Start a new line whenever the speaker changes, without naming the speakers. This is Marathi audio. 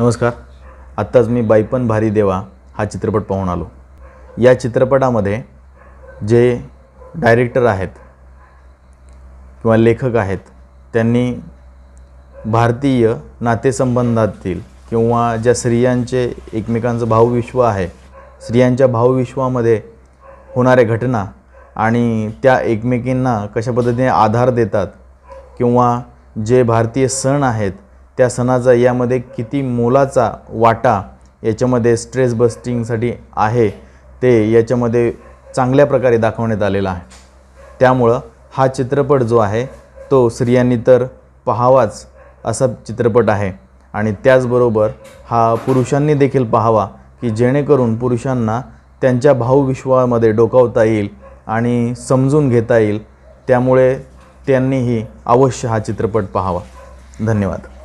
नमस्कार आत्ताच मी बाईपण भारी देवा हा चित्रपट पाहून आलो या चित्रपटामध्ये जे डायरेक्टर आहेत किंवा लेखक आहेत त्यांनी भारतीय नातेसंबंधातील किंवा ज्या स्त्रियांचे एकमेकांचं भावविश्व आहे स्त्रियांच्या भावविश्वामध्ये होणाऱ्या घटना आणि त्या एकमेकींना कशा पद्धतीने आधार देतात किंवा जे भारतीय सण आहेत त्या सणाचा यामध्ये किती मोलाचा वाटा याच्यामध्ये स्ट्रेस बस्टिंगसाठी आहे ते याच्यामध्ये चांगल्या प्रकारे दाखवण्यात आलेला आहे त्यामुळं हा चित्रपट जो आहे तो स्त्रियांनी तर पहावाच असा चित्रपट आहे आणि त्याचबरोबर हा पुरुषांनी देखील पाहावा की जेणेकरून पुरुषांना त्यांच्या भाऊविश्वामध्ये डोकावता येईल आणि समजून घेता येईल त्यामुळे त्यांनीही अवश्य हा चित्रपट पाहावा धन्यवाद